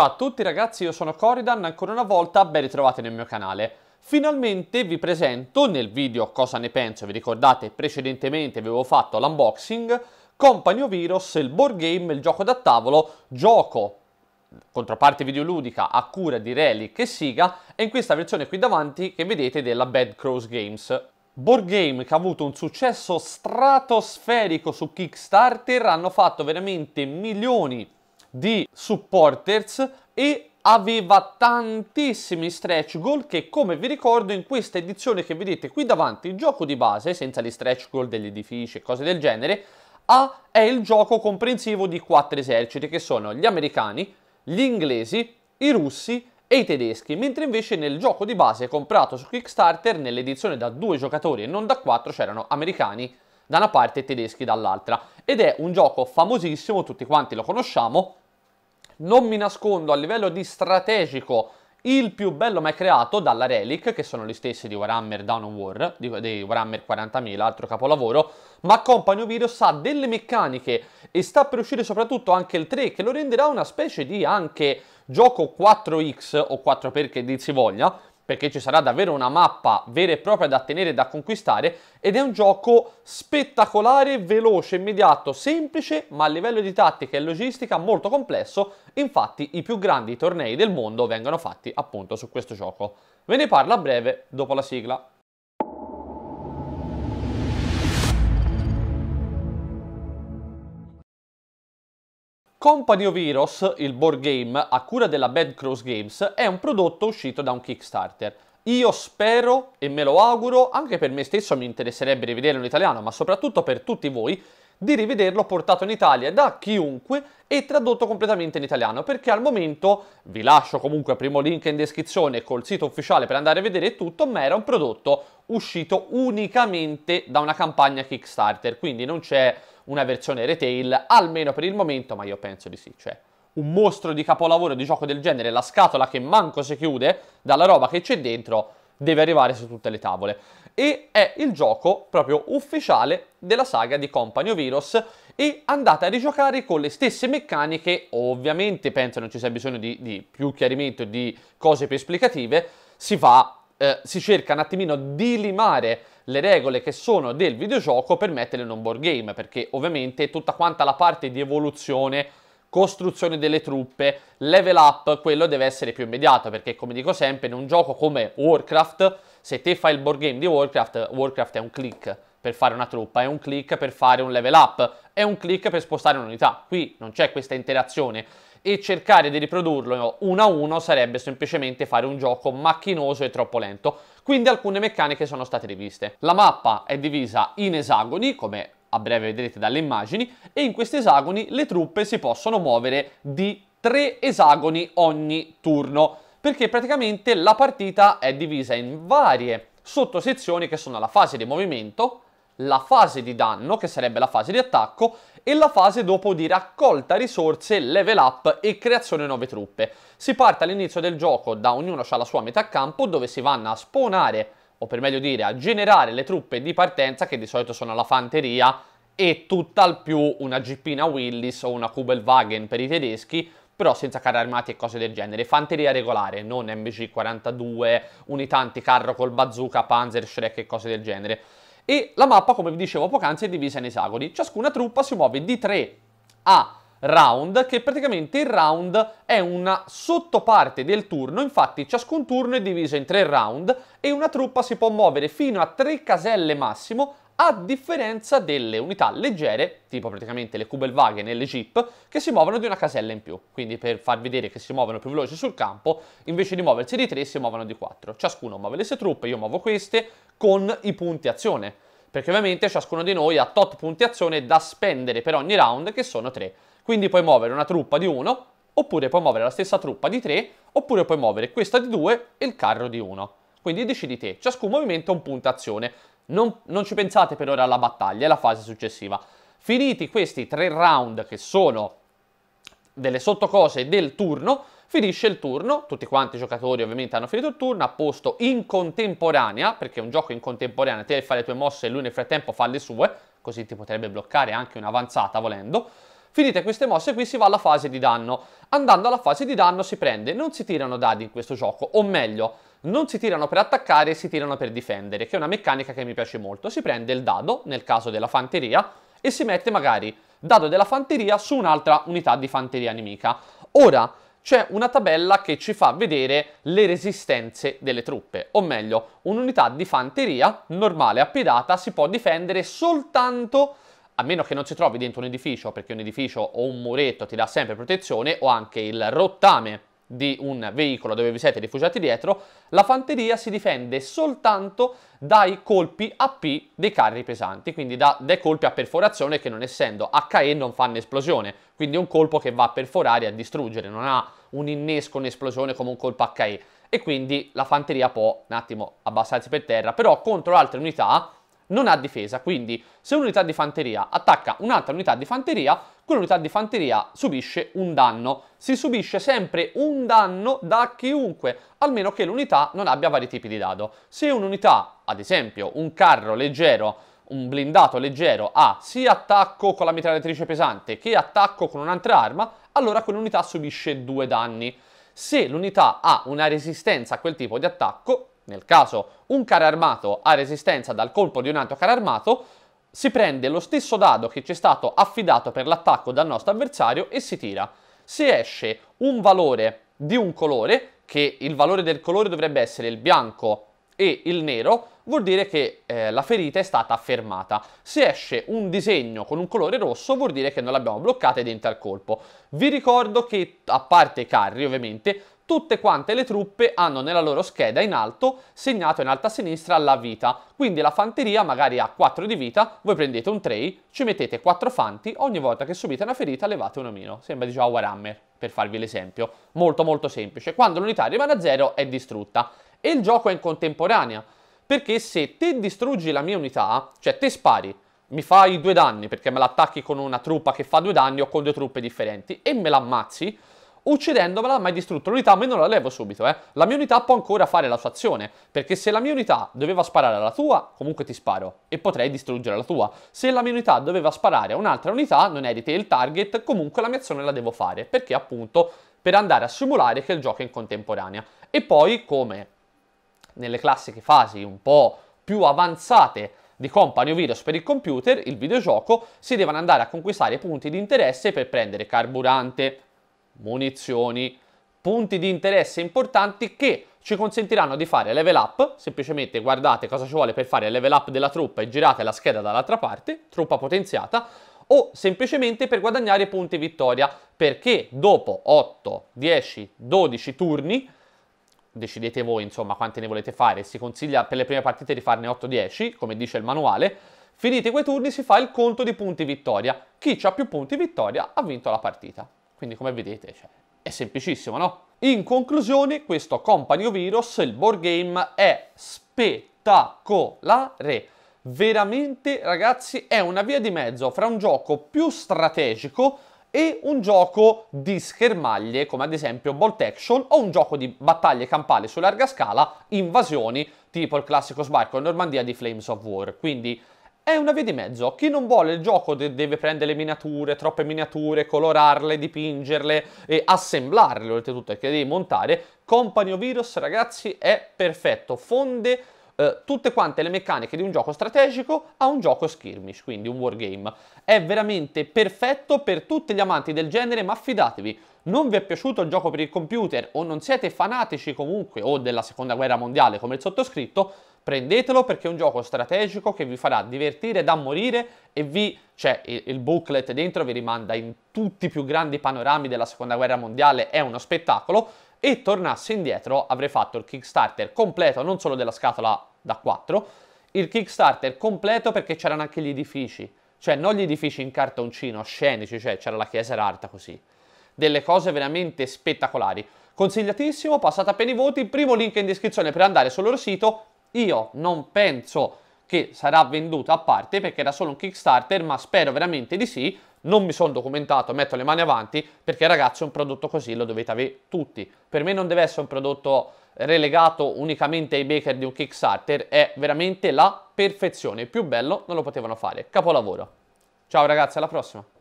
Ciao a tutti ragazzi, io sono Coridan, ancora una volta ben ritrovati nel mio canale. Finalmente vi presento nel video cosa ne penso, vi ricordate precedentemente avevo fatto l'unboxing, Company Virus, il board game, il gioco da tavolo, gioco controparte videoludica a cura di Relic e Siga e in questa versione qui davanti che vedete della Bad Crows Games. Board game che ha avuto un successo stratosferico su Kickstarter, hanno fatto veramente milioni di di supporters e aveva tantissimi stretch goal che come vi ricordo in questa edizione che vedete qui davanti il gioco di base senza gli stretch goal degli edifici e cose del genere ha, è il gioco comprensivo di quattro eserciti che sono gli americani, gli inglesi, i russi e i tedeschi, mentre invece nel gioco di base comprato su Kickstarter nell'edizione da due giocatori e non da quattro c'erano americani da una parte e tedeschi dall'altra ed è un gioco famosissimo, tutti quanti lo conosciamo, non mi nascondo a livello di strategico il più bello mai creato dalla Relic, che sono gli stessi di Warhammer Down on War, di, Warhammer 40.000, altro capolavoro, ma Company Virus ha delle meccaniche e sta per uscire soprattutto anche il 3, che lo renderà una specie di anche gioco 4X o 4 perché dir si voglia, perché ci sarà davvero una mappa vera e propria da tenere e da conquistare ed è un gioco spettacolare, veloce, immediato, semplice, ma a livello di tattica e logistica molto complesso, infatti i più grandi tornei del mondo vengono fatti appunto su questo gioco. Ve ne parlo a breve dopo la sigla. Company of Heroes, il board game a cura della Bad Cross Games, è un prodotto uscito da un Kickstarter. Io spero e me lo auguro, anche per me stesso mi interesserebbe rivederlo in italiano, ma soprattutto per tutti voi, di rivederlo portato in Italia da chiunque e tradotto completamente in italiano, perché al momento, vi lascio comunque il primo link in descrizione col sito ufficiale per andare a vedere tutto, ma era un prodotto uscito unicamente da una campagna Kickstarter, quindi non c'è una versione retail, almeno per il momento, ma io penso di sì, c'è. Cioè un mostro di capolavoro di gioco del genere, la scatola che manco si chiude dalla roba che c'è dentro, deve arrivare su tutte le tavole. E è il gioco proprio ufficiale della saga di Company Virus e andate a rigiocare con le stesse meccaniche, ovviamente penso non ci sia bisogno di, di più chiarimento di cose più esplicative, si va eh, si cerca un attimino di limare le regole che sono del videogioco per metterle in un board game, perché ovviamente tutta quanta la parte di evoluzione costruzione delle truppe, level up, quello deve essere più immediato, perché come dico sempre, in un gioco come Warcraft, se te fai il board game di Warcraft, Warcraft è un click per fare una truppa, è un click per fare un level up, è un click per spostare un'unità. Qui non c'è questa interazione e cercare di riprodurlo uno a uno sarebbe semplicemente fare un gioco macchinoso e troppo lento. Quindi alcune meccaniche sono state riviste. La mappa è divisa in esagoni, come a breve vedrete dalle immagini, e in questi esagoni le truppe si possono muovere di tre esagoni ogni turno, perché praticamente la partita è divisa in varie sottosezioni che sono la fase di movimento, la fase di danno, che sarebbe la fase di attacco, e la fase dopo di raccolta risorse, level up e creazione nuove truppe. Si parte all'inizio del gioco da ognuno ha la sua metà campo, dove si vanno a spawnare o per meglio dire a generare le truppe di partenza che di solito sono la fanteria e tutt'al più una Gippina Willis o una Kubelwagen per i tedeschi, però senza carri armati e cose del genere. Fanteria regolare, non MG42, unità anticarro col bazooka, Panzer, Shrek e cose del genere. E la mappa, come vi dicevo poc'anzi, è divisa in esagoni. Ciascuna truppa si muove di 3 a round, che praticamente il round è una sottoparte del turno, infatti ciascun turno è diviso in tre round e una truppa si può muovere fino a tre caselle massimo a differenza delle unità leggere, tipo praticamente le Kubelwagen e le Jeep, che si muovono di una casella in più. Quindi per far vedere che si muovono più veloci sul campo, invece di muoversi di tre si muovono di quattro. Ciascuno muove le sue truppe, io muovo queste, con i punti azione. Perché ovviamente ciascuno di noi ha tot punti azione da spendere per ogni round, che sono tre. Quindi puoi muovere una truppa di 1, oppure puoi muovere la stessa truppa di 3, oppure puoi muovere questa di 2 e il carro di 1. Quindi decidi te, ciascun movimento è un punto azione. Non, non ci pensate per ora alla battaglia, è la fase successiva. Finiti questi tre round che sono delle sottocose del turno, finisce il turno, tutti quanti i giocatori ovviamente hanno finito il turno, a posto in contemporanea, perché è un gioco in contemporanea, te fai le tue mosse e lui nel frattempo fa le sue, così ti potrebbe bloccare anche un'avanzata volendo, Finite queste mosse qui si va alla fase di danno. Andando alla fase di danno si prende, non si tirano dadi in questo gioco, o meglio, non si tirano per attaccare, si tirano per difendere, che è una meccanica che mi piace molto. Si prende il dado, nel caso della fanteria, e si mette magari dado della fanteria su un'altra unità di fanteria nemica. Ora, c'è una tabella che ci fa vedere le resistenze delle truppe, o meglio, un'unità di fanteria normale, appiedata, si può difendere soltanto a meno che non si trovi dentro un edificio, perché un edificio o un muretto ti dà sempre protezione, o anche il rottame di un veicolo dove vi siete rifugiati dietro, la fanteria si difende soltanto dai colpi AP dei carri pesanti, quindi da, dai colpi a perforazione che non essendo HE non fanno esplosione, quindi un colpo che va a perforare e a distruggere, non ha un innesco, un'esplosione come un colpo HE e quindi la fanteria può un attimo abbassarsi per terra, però contro altre unità non ha difesa, quindi se un'unità di fanteria attacca un'altra unità di fanteria, quell'unità di fanteria subisce un danno. Si subisce sempre un danno da chiunque, almeno che l'unità non abbia vari tipi di dado. Se un'unità, ad esempio un carro leggero, un blindato leggero ha sia attacco con la mitragliatrice pesante che attacco con un'altra arma, allora quell'unità subisce due danni. Se l'unità ha una resistenza a quel tipo di attacco, nel caso un carro armato ha resistenza dal colpo di un altro carro armato, si prende lo stesso dado che ci è stato affidato per l'attacco dal nostro avversario e si tira. Se esce un valore di un colore, che il valore del colore dovrebbe essere il bianco e il nero, vuol dire che eh, la ferita è stata fermata. Se esce un disegno con un colore rosso vuol dire che non l'abbiamo bloccata ed entra al colpo. Vi ricordo che, a parte i carri ovviamente, tutte quante le truppe hanno nella loro scheda in alto segnato in alto a sinistra la vita, quindi la fanteria magari ha 4 di vita, voi prendete un tray, ci mettete 4 fanti, ogni volta che subite una ferita levate uno meno. sembra di Jawa Warhammer per farvi l'esempio, molto molto semplice, quando l'unità rimane a 0 è distrutta e il gioco è in contemporanea, perché se te distruggi la mia unità, cioè te spari, mi fai due danni perché me l'attacchi con una truppa che fa due danni o con due truppe differenti e me l'ammazzi, uccidendomela ma hai distrutto l'unità, ma io non la levo subito, eh. La mia unità può ancora fare la sua azione, perché se la mia unità doveva sparare alla tua, comunque ti sparo, e potrei distruggere la tua. Se la mia unità doveva sparare a un'altra unità, non eri te il target, comunque la mia azione la devo fare, perché appunto per andare a simulare che il gioco è in contemporanea. E poi, come nelle classiche fasi un po' più avanzate di Company o Virus per il computer, il videogioco, si devono andare a conquistare punti di interesse per prendere carburante, munizioni, punti di interesse importanti che ci consentiranno di fare level up, semplicemente guardate cosa ci vuole per fare level up della truppa e girate la scheda dall'altra parte, truppa potenziata, o semplicemente per guadagnare punti vittoria, perché dopo 8, 10, 12 turni, decidete voi insomma quanti ne volete fare, si consiglia per le prime partite di farne 8-10, come dice il manuale, finite quei turni si fa il conto di punti vittoria, chi ha più punti vittoria ha vinto la partita. Quindi come vedete cioè, è semplicissimo, no? In conclusione, questo Company of Heroes, il board game, è spettacolare. Veramente, ragazzi, è una via di mezzo fra un gioco più strategico e un gioco di schermaglie, come ad esempio Bolt Action, o un gioco di battaglie campali su larga scala, invasioni, tipo il classico sbarco in Normandia di Flames of War. Quindi è una via di mezzo. Chi non vuole il gioco de- deve prendere le miniature, troppe miniature, colorarle, dipingerle e assemblarle oltretutto perché devi montare. Company of Heroes, ragazzi, è perfetto. Fonde eh, tutte quante le meccaniche di un gioco strategico a un gioco skirmish, quindi un wargame. È veramente perfetto per tutti gli amanti del genere, ma fidatevi, non vi è piaciuto il gioco per il computer o non siete fanatici comunque o della seconda guerra mondiale come il sottoscritto, Prendetelo perché è un gioco strategico che vi farà divertire da morire e vi c'è cioè, il booklet dentro, vi rimanda in tutti i più grandi panorami della seconda guerra mondiale, è uno spettacolo e tornasse indietro avrei fatto il Kickstarter completo, non solo della scatola da 4, il Kickstarter completo perché c'erano anche gli edifici, cioè non gli edifici in cartoncino, scenici, cioè c'era la chiesa erarta così, delle cose veramente spettacolari. Consigliatissimo, passate appena i voti, primo link in descrizione per andare sul loro sito io non penso che sarà venduto a parte perché era solo un Kickstarter, ma spero veramente di sì. Non mi sono documentato, metto le mani avanti perché ragazzi un prodotto così lo dovete avere tutti. Per me non deve essere un prodotto relegato unicamente ai baker di un Kickstarter, è veramente la perfezione. Più bello non lo potevano fare. Capolavoro. Ciao ragazzi, alla prossima.